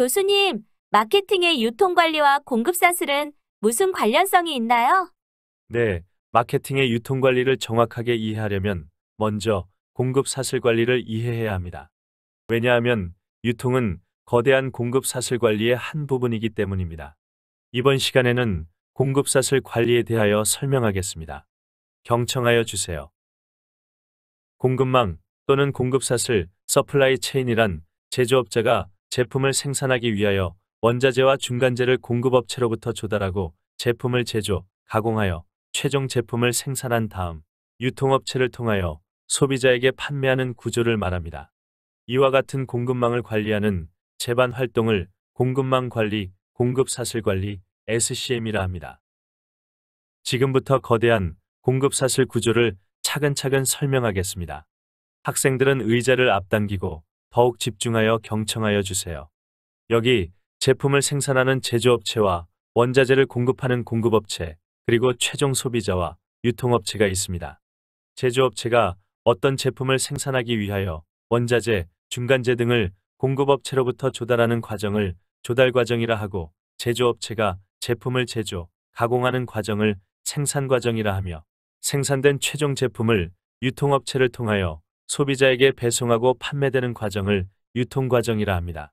교수님, 마케팅의 유통관리와 공급사슬은 무슨 관련성이 있나요? 네, 마케팅의 유통관리를 정확하게 이해하려면 먼저 공급사슬 관리를 이해해야 합니다. 왜냐하면 유통은 거대한 공급사슬 관리의 한 부분이기 때문입니다. 이번 시간에는 공급사슬 관리에 대하여 설명하겠습니다. 경청하여 주세요. 공급망 또는 공급사슬, 서플라이 체인이란 제조업자가 제품을 생산하기 위하여 원자재와 중간재를 공급업체로부터 조달하고 제품을 제조, 가공하여 최종 제품을 생산한 다음 유통업체를 통하여 소비자에게 판매하는 구조를 말합니다. 이와 같은 공급망을 관리하는 재반 활동을 공급망 관리, 공급사슬 관리, SCM이라 합니다. 지금부터 거대한 공급사슬 구조를 차근차근 설명하겠습니다. 학생들은 의자를 앞당기고 더욱 집중하여 경청하여 주세요. 여기 제품을 생산하는 제조업체와 원자재를 공급하는 공급업체, 그리고 최종 소비자와 유통업체가 있습니다. 제조업체가 어떤 제품을 생산하기 위하여 원자재, 중간재 등을 공급업체로부터 조달하는 과정을 조달 과정이라 하고 제조업체가 제품을 제조, 가공하는 과정을 생산 과정이라 하며 생산된 최종 제품을 유통업체를 통하여 소비자에게 배송하고 판매되는 과정을 유통 과정이라 합니다.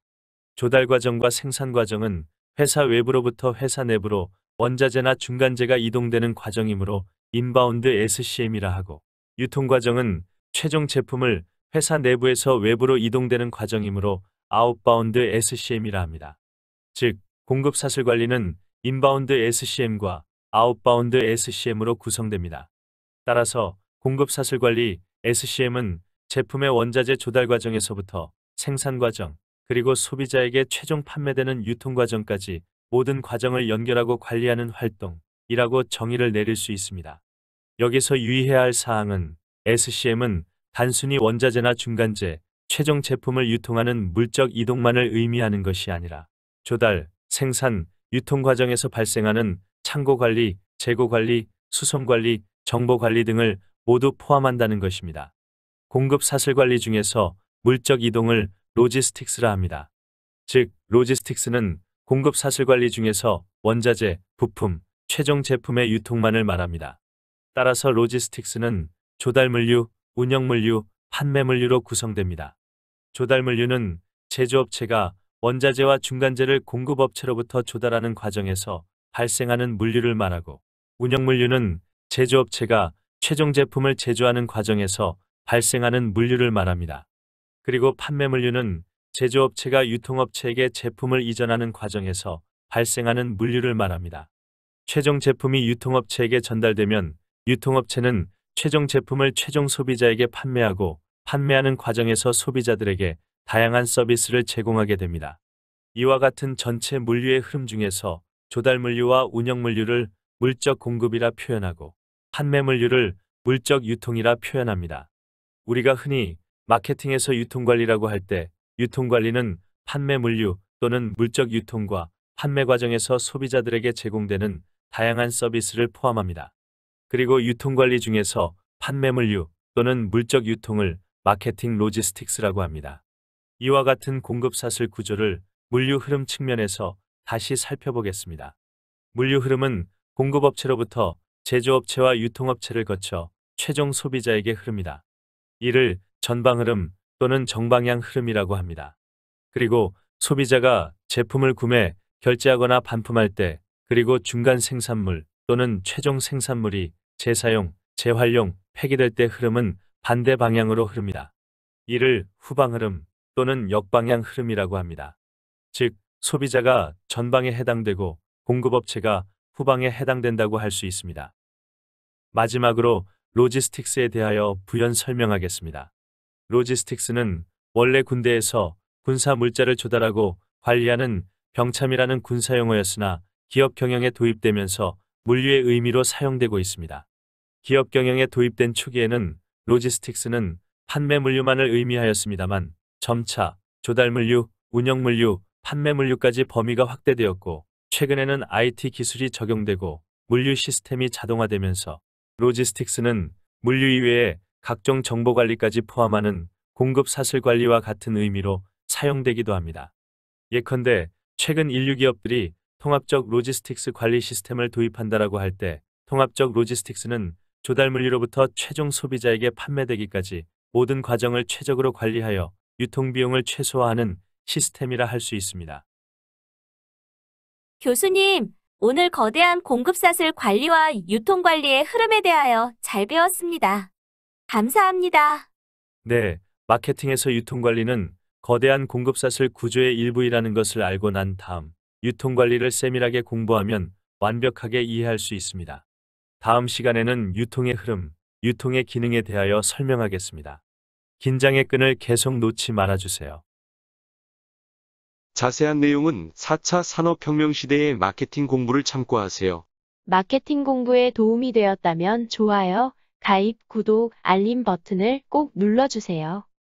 조달 과정과 생산 과정은 회사 외부로부터 회사 내부로 원자재나 중간재가 이동되는 과정이므로 인바운드 SCM이라 하고 유통 과정은 최종 제품을 회사 내부에서 외부로 이동되는 과정이므로 아웃바운드 SCM이라 합니다. 즉, 공급 사슬 관리는 인바운드 SCM과 아웃바운드 SCM으로 구성됩니다. 따라서 공급 사슬 관리 SCM은 제품의 원자재 조달 과정에서부터 생산 과정, 그리고 소비자에게 최종 판매되는 유통 과정까지 모든 과정을 연결하고 관리하는 활동이라고 정의를 내릴 수 있습니다. 여기서 유의해야 할 사항은 SCM은 단순히 원자재나 중간재, 최종 제품을 유통하는 물적 이동만을 의미하는 것이 아니라 조달, 생산, 유통 과정에서 발생하는 창고 관리, 재고 관리, 수송 관리, 정보 관리 등을 모두 포함한다는 것입니다. 공급 사슬 관리 중에서 물적 이동을 로지스틱스라 합니다. 즉, 로지스틱스는 공급 사슬 관리 중에서 원자재, 부품, 최종 제품의 유통만을 말합니다. 따라서 로지스틱스는 조달 물류, 운영 물류, 판매 물류로 구성됩니다. 조달 물류는 제조업체가 원자재와 중간재를 공급업체로부터 조달하는 과정에서 발생하는 물류를 말하고 운영 물류는 제조업체가 최종 제품을 제조하는 과정에서 발생하는 물류를 말합니다. 그리고 판매 물류는 제조업체가 유통업체에게 제품을 이전하는 과정에서 발생하는 물류를 말합니다. 최종 제품이 유통업체에게 전달되면 유통업체는 최종 제품을 최종 소비자에게 판매하고 판매하는 과정에서 소비자들에게 다양한 서비스를 제공하게 됩니다. 이와 같은 전체 물류의 흐름 중에서 조달 물류와 운영 물류를 물적 공급이라 표현하고 판매 물류를 물적 유통이라 표현합니다. 우리가 흔히 마케팅에서 유통관리라고 할 때 유통관리는 판매 물류 또는 물적 유통과 판매 과정에서 소비자들에게 제공되는 다양한 서비스를 포함합니다. 그리고 유통관리 중에서 판매 물류 또는 물적 유통을 마케팅 로지스틱스라고 합니다. 이와 같은 공급사슬 구조를 물류 흐름 측면에서 다시 살펴보겠습니다. 물류 흐름은 공급업체로부터 제조업체와 유통업체를 거쳐 최종 소비자에게 흐릅니다. 이를 전방 흐름 또는 정방향 흐름이라고 합니다. 그리고 소비자가 제품을 구매, 결제하거나 반품할 때 그리고 중간 생산물 또는 최종 생산물이 재사용, 재활용, 폐기될 때 흐름은 반대 방향으로 흐릅니다. 이를 후방 흐름 또는 역방향 흐름이라고 합니다. 즉, 소비자가 전방에 해당되고 공급업체가 후방에 해당된다고 할 수 있습니다. 마지막으로 로지스틱스에 대하여 부연 설명하겠습니다. 로지스틱스는 원래 군대에서 군사 물자를 조달하고 관리하는 병참이라는 군사용어였으나 기업 경영에 도입되면서 물류의 의미로 사용되고 있습니다. 기업 경영에 도입된 초기에는 로지스틱스는 판매 물류만을 의미하였습니다만 점차 조달 물류, 운영 물류, 판매 물류까지 범위가 확대되었고 최근에는 IT 기술이 적용되고 물류 시스템이 자동화되면서 로지스틱스는 물류 이외에 각종 정보 관리까지 포함하는 공급 사슬 관리와 같은 의미로 사용되기도 합니다. 예컨대 최근 인류 기업들이 통합적 로지스틱스 관리 시스템을 도입한다라고 할 때 통합적 로지스틱스는 조달 물류로부터 최종 소비자에게 판매되기까지 모든 과정을 최적으로 관리하여 유통 비용을 최소화하는 시스템이라 할 수 있습니다. 교수님, 오늘 거대한 공급사슬 관리와 유통관리의 흐름에 대하여 잘 배웠습니다. 감사합니다. 네, 마케팅에서 유통관리는 거대한 공급사슬 구조의 일부이라는 것을 알고 난 다음 유통관리를 세밀하게 공부하면 완벽하게 이해할 수 있습니다. 다음 시간에는 유통의 흐름, 유통의 기능에 대하여 설명하겠습니다. 긴장의 끈을 계속 놓지 말아주세요. 자세한 내용은 4차 산업혁명 시대의 마케팅 공부를 참고하세요. 마케팅 공부에 도움이 되었다면 좋아요, 가입, 구독, 알림 버튼을 꼭 눌러주세요.